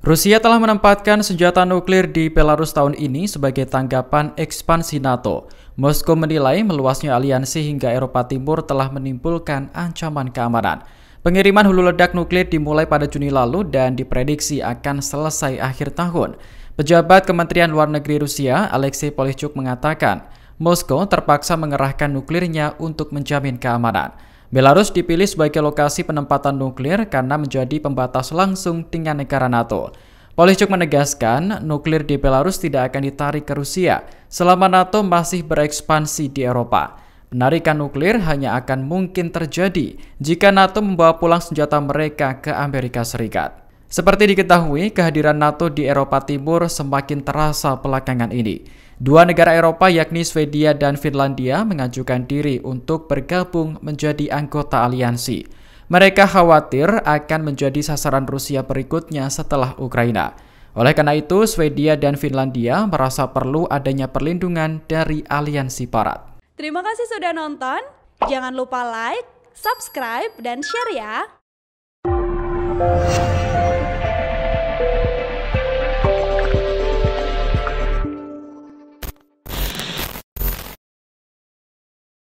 Rusia telah menempatkan senjata nuklir di Belarus tahun ini sebagai tanggapan ekspansi NATO. Moskow menilai meluasnya aliansi hingga Eropa Timur telah menimbulkan ancaman keamanan. Pengiriman hulu ledak nuklir dimulai pada Juni lalu dan diprediksi akan selesai akhir tahun. Pejabat Kementerian Luar Negeri Rusia, Alexei Polichuk mengatakan, Moskow terpaksa mengerahkan nuklirnya untuk menjamin keamanan. Belarus dipilih sebagai lokasi penempatan nuklir karena menjadi pembatas langsung dengan negara NATO. Polichuk menegaskan, nuklir di Belarus tidak akan ditarik ke Rusia selama NATO masih berekspansi di Eropa. Penarikan nuklir hanya akan mungkin terjadi jika NATO membawa pulang senjata mereka ke Amerika Serikat. Seperti diketahui, kehadiran NATO di Eropa Timur semakin terasa belakangan ini. Dua negara Eropa yakni Swedia dan Finlandia mengajukan diri untuk bergabung menjadi anggota aliansi. Mereka khawatir akan menjadi sasaran Rusia berikutnya setelah Ukraina. Oleh karena itu, Swedia dan Finlandia merasa perlu adanya perlindungan dari aliansi Barat. Terima kasih sudah nonton. Jangan lupa like, subscribe, dan share ya.